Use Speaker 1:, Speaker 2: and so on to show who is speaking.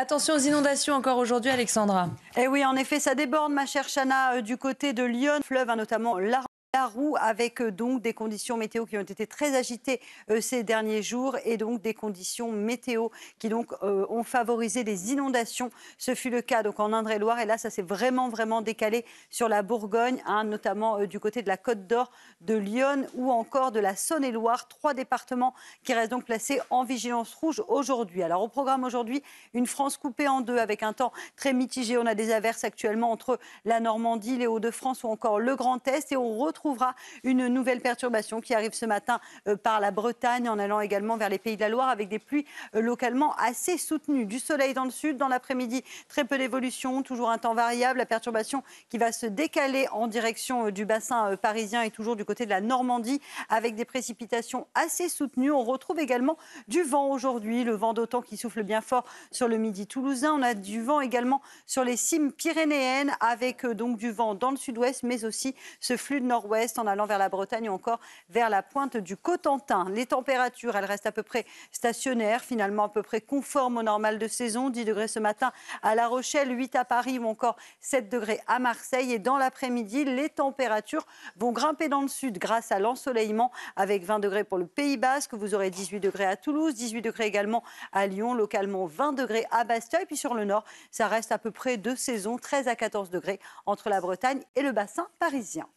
Speaker 1: Attention aux inondations encore aujourd'hui, Alexandra. Eh oui, en effet, ça déborde, ma chère Chana, euh, du côté de Lyon, fleuve, notamment la la roue avec euh, donc des conditions météo qui ont été très agitées euh, ces derniers jours et donc des conditions météo qui donc euh, ont favorisé les inondations. Ce fut le cas donc en Indre-et-Loire et là ça s'est vraiment vraiment décalé sur la Bourgogne, hein, notamment du côté de la Côte d'Or, de Lyon ou encore de la Saône-et-Loire. Trois départements qui restent donc placés en vigilance rouge aujourd'hui. Alors au programme aujourd'hui, une France coupée en deux avec un temps très mitigé. On a des averses actuellement entre la Normandie, les Hauts-de-France ou encore le Grand Est et on retrouve retrouvera une nouvelle perturbation qui arrive ce matin euh, par la Bretagne en allant également vers les pays de la Loire avec des pluies euh, localement assez soutenues. Du soleil dans le sud, dans l'après-midi, très peu d'évolution, toujours un temps variable. La perturbation qui va se décaler en direction euh, du bassin parisien et toujours du côté de la Normandie avec des précipitations assez soutenues. On retrouve également du vent aujourd'hui, le vent d'automne qui souffle bien fort sur le midi toulousain. On a du vent également sur les cimes pyrénéennes avec donc du vent dans le sud-ouest mais aussi ce flux de nord ouest en allant vers la Bretagne ou encore vers la pointe du Cotentin. Les températures, elles restent à peu près stationnaires, finalement à peu près conformes au normal de saison. 10 degrés ce matin à La Rochelle, 8 à Paris ou encore 7 degrés à Marseille. Et dans l'après-midi, les températures vont grimper dans le sud grâce à l'ensoleillement avec 20 degrés pour le Pays Basque. Vous aurez 18 degrés à Toulouse, 18 degrés également à Lyon, localement 20 degrés à Bastia. Et puis sur le nord, ça reste à peu près deux saisons, 13 à 14 degrés entre la Bretagne et le bassin parisien.